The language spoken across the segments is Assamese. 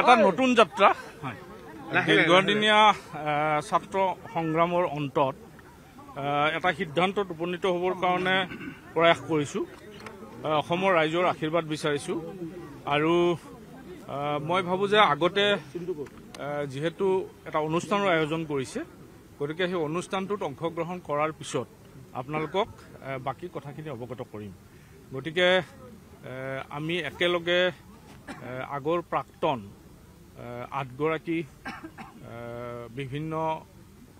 এটা নতুন যাত্ৰা দীৰ্ঘদিনীয়া ছাত্ৰ সংগ্ৰামৰ অন্তত এটা সিদ্ধান্তত উপনীত হ'বৰ কাৰণে প্ৰয়াস কৰিছোঁ অসমৰ ৰাইজৰ আশীৰ্বাদ বিচাৰিছোঁ আৰু মই ভাবোঁ যে আগতে যিহেতু এটা অনুষ্ঠানৰ আয়োজন কৰিছে গতিকে সেই অনুষ্ঠানটোত অংশগ্ৰহণ কৰাৰ পিছত আপোনালোকক বাকী কথাখিনি অৱগত কৰিম গতিকে আমি একেলগে আগৰ প্ৰাক্তন আঠগৰাকী বিভিন্ন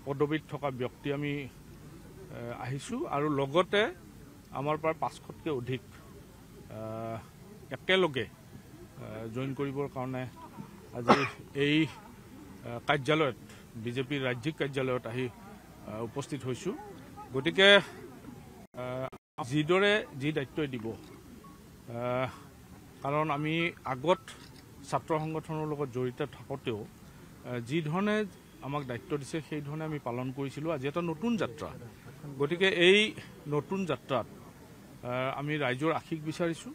পদবীত থকা ব্যক্তি আমি আহিছোঁ আৰু লগতে আমাৰ পৰা পাঁচশতকৈ অধিক একেলগে জইন কৰিবৰ কাৰণে আজি এই কাৰ্যালয়ত বিজেপিৰ ৰাজ্যিক কাৰ্যালয়ত আহি উপস্থিত হৈছোঁ গতিকে যিদৰে যি দায়িত্বই দিব কাৰণ আমি আগত ছাত্ৰ সংগঠনৰ লগত জড়িত থাকোঁতেও যিধৰণে আমাক দায়িত্ব দিছে সেইধৰণে আমি পালন কৰিছিলোঁ আজি এটা নতুন যাত্ৰা গতিকে এই নতুন যাত্ৰাত আমি ৰাইজৰ আশিক বিচাৰিছোঁ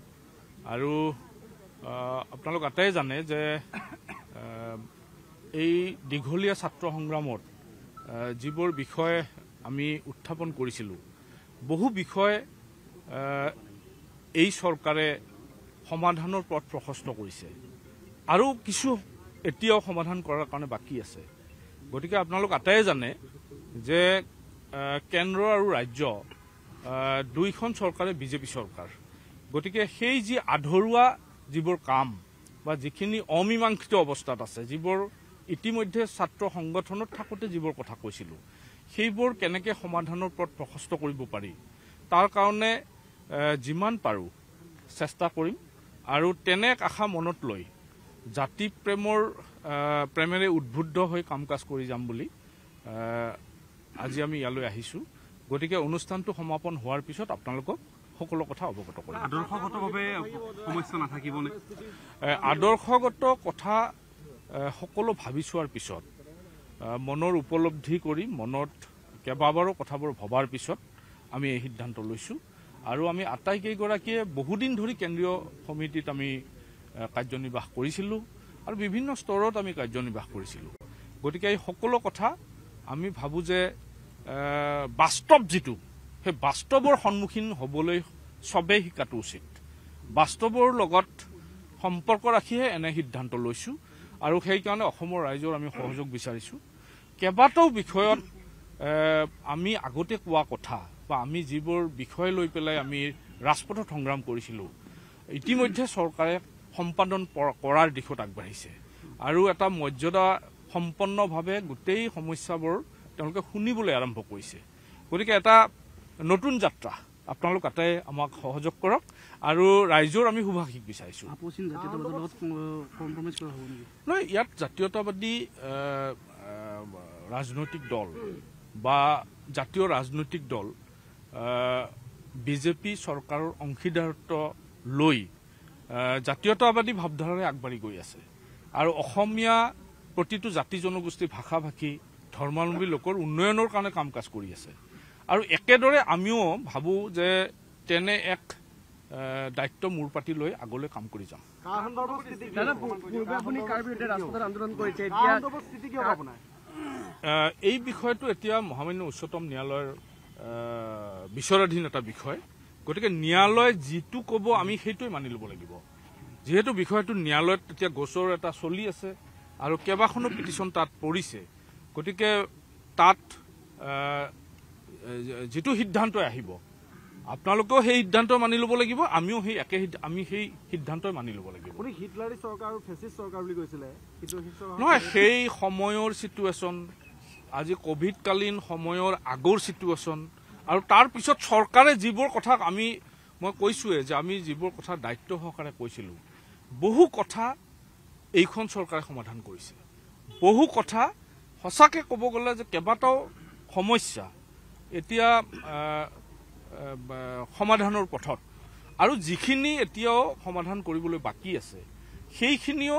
আৰু আপোনালোক আটাই জানে যে এই দীঘলীয়া ছাত্ৰ সংগ্ৰামত যিবোৰ বিষয় আমি উত্থাপন কৰিছিলোঁ বহু বিষয় এই চৰকাৰে সমাধানৰ পথ প্ৰশস্ত কৰিছে আৰু কিছু এতিয়াও সমাধান কৰাৰ কাৰণে বাকী আছে গতিকে আপোনালোক আটাইয়ে জানে যে কেন্দ্ৰ আৰু ৰাজ্য দুইখন চৰকাৰে বিজেপি চৰকাৰ গতিকে সেই যি আধৰুৱা যিবোৰ কাম বা যিখিনি অমীমাংসিত অৱস্থাত আছে যিবোৰ ইতিমধ্যে ছাত্ৰ সংগঠনত থাকোঁতে যিবোৰ কথা কৈছিলোঁ সেইবোৰ কেনেকৈ সমাধানৰ ওপৰত প্ৰশস্ত কৰিব পাৰি তাৰ কাৰণে যিমান পাৰোঁ চেষ্টা কৰিম আৰু তেনে এক মনত লৈ জাতি প্ৰেমৰ প্ৰেমেৰে উদ্বুদ্ধ হৈ কাম কাজ কৰি যাম বুলি আজি আমি ইয়ালৈ আহিছোঁ গতিকে অনুষ্ঠানটো সমাপন হোৱাৰ পিছত আপোনালোকক সকলো কথা অৱগত কৰিম আদৰ্শগতভাৱে সমস্যা নাথাকিবনে আদৰ্শগত কথা সকলো ভাবি চোৱাৰ পিছত মনৰ উপলব্ধি কৰি মনত কেইবাবাৰো কথাবোৰ ভবাৰ পিছত আমি এই সিদ্ধান্ত লৈছোঁ আৰু আমি আটাইকেইগৰাকীয়ে বহুদিন ধৰি কেন্দ্ৰীয় সমিতিত আমি কাৰ্যনিৰ্বাহ কৰিছিলোঁ আৰু বিভিন্ন স্তৰত আমি কাৰ্যনিৰ্বাহ কৰিছিলোঁ গতিকে এই সকলো কথা আমি ভাবোঁ যে বাস্তৱ যিটো সেই বাস্তৱৰ সন্মুখীন হ'বলৈ চবেই শিকাটো উচিত বাস্তৱৰ লগত সম্পৰ্ক ৰাখিহে এনে সিদ্ধান্ত লৈছোঁ আৰু সেইকাৰণে অসমৰ ৰাইজৰ আমি সহযোগ বিচাৰিছোঁ কেইবাটাও বিষয়ত আমি আগতে কোৱা কথা বা আমি যিবোৰ বিষয় লৈ পেলাই আমি ৰাজপথত সংগ্ৰাম কৰিছিলোঁ ইতিমধ্যে চৰকাৰে সম্পাদন কৰাৰ দিশত আগবাঢ়িছে আৰু এটা মৰ্যাদা সম্পন্নভাৱে গোটেই সমস্যাবোৰ তেওঁলোকে শুনিবলৈ আৰম্ভ কৰিছে গতিকে এটা নতুন যাত্ৰা আপোনালোক তাতে আমাক সহযোগ কৰক আৰু ৰাইজৰ আমি শুভাষিক বিচাৰিছোঁ নহয় ইয়াত জাতীয়তাবাদী ৰাজনৈতিক দল বা জাতীয় ৰাজনৈতিক দল বিজেপি চৰকাৰৰ অংশীদাৰত্ব লৈ জাতীয়তাবাদী ভাৱধাৰাৰে আগবাঢ়ি গৈ আছে আৰু অসমীয়া প্ৰতিটো জাতি জনগোষ্ঠী ভাষা ভাষী ধৰ্মাৱলম্বী লোকৰ উন্নয়নৰ কাৰণে কাম কাজ কৰি আছে আৰু একেদৰে আমিও ভাবোঁ যে তেনে এক দায়িত্ব মূৰ পাতি লৈ আগলৈ কাম কৰি যাওঁ এই বিষয়টো এতিয়া মহামান্য উচ্চতম ন্যায়ালয়ৰ বিচাৰাধীন এটা বিষয় গতিকে ন্যায়ালয়ে যিটো ক'ব আমি সেইটোৱে মানি ল'ব লাগিব যিহেতু বিষয়টো ন্যায়ালয়ত এতিয়া গোচৰ এটা চলি আছে আৰু কেইবাখনো পিটিশ্যন তাত পৰিছে গতিকে তাত যিটো সিদ্ধান্তই আহিব আপোনালোকেও সেই সিদ্ধান্ত মানি ল'ব লাগিব আমিও সেই একে আমি সেই সিদ্ধান্তই মানি ল'ব লাগিব হিটলাৰী চৰকাৰ নহয় সেই সময়ৰ ছিটুৱেশ্যন আজি কোভিডকালীন সময়ৰ আগৰ ছিটুৱেশ্যন আৰু তাৰপিছত চৰকাৰে যিবোৰ কথা আমি মই কৈছোৱেই যে আমি যিবোৰ কথা দায়িত্ব সহকাৰে কৈছিলোঁ বহু কথা এইখন চৰকাৰে সমাধান কৰিছে বহু কথা সঁচাকৈ ক'ব গ'লে যে কেইবাটাও সমস্যা এতিয়া সমাধানৰ পথত আৰু যিখিনি এতিয়াও সমাধান কৰিবলৈ বাকী আছে সেইখিনিও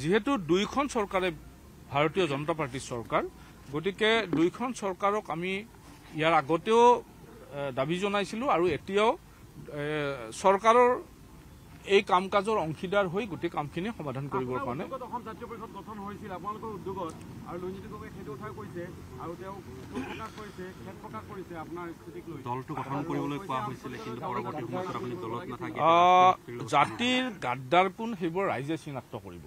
যিহেতু দুয়োখন চৰকাৰে ভাৰতীয় জনতা পাৰ্টীৰ চৰকাৰ গতিকে দুইখন চৰকাৰক আমি ইয়াৰ আগতেও দাবী জনাইছিলোঁ আৰু এতিয়াও চৰকাৰৰ এই কাম কাজৰ অংশীদাৰ হৈ গোটেই কামখিনি সমাধান কৰিবৰ কাৰণে জাতিৰ গাদ্দাৰ কোন সেইবোৰ ৰাইজে চিনাক্ত কৰিব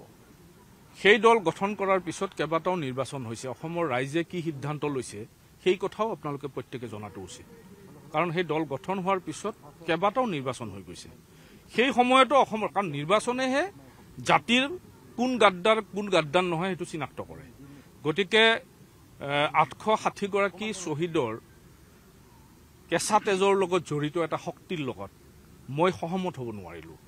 সেই দল গঠন কৰাৰ পিছত কেইবাটাও নিৰ্বাচন হৈছে অসমৰ ৰাইজে কি সিদ্ধান্ত লৈছে সেই কথাও আপোনালোকে প্ৰত্যেকে জনাটো উচিত কাৰণ সেই দল গঠন হোৱাৰ পিছত কেইবাটাও নিৰ্বাচন হৈ গৈছে সেই সময়তো অসমৰ কাৰণ নিৰ্বাচনেহে জাতিৰ কোন গাদ্দাৰ কোন গাদ্দাৰ নহয় সেইটো চিনাক্ত কৰে গতিকে আঠশ ষাঠিগৰাকী শ্বহীদৰ কেঁচা তেজৰ লগত জড়িত এটা শক্তিৰ লগত মই সহমত হ'ব নোৱাৰিলোঁ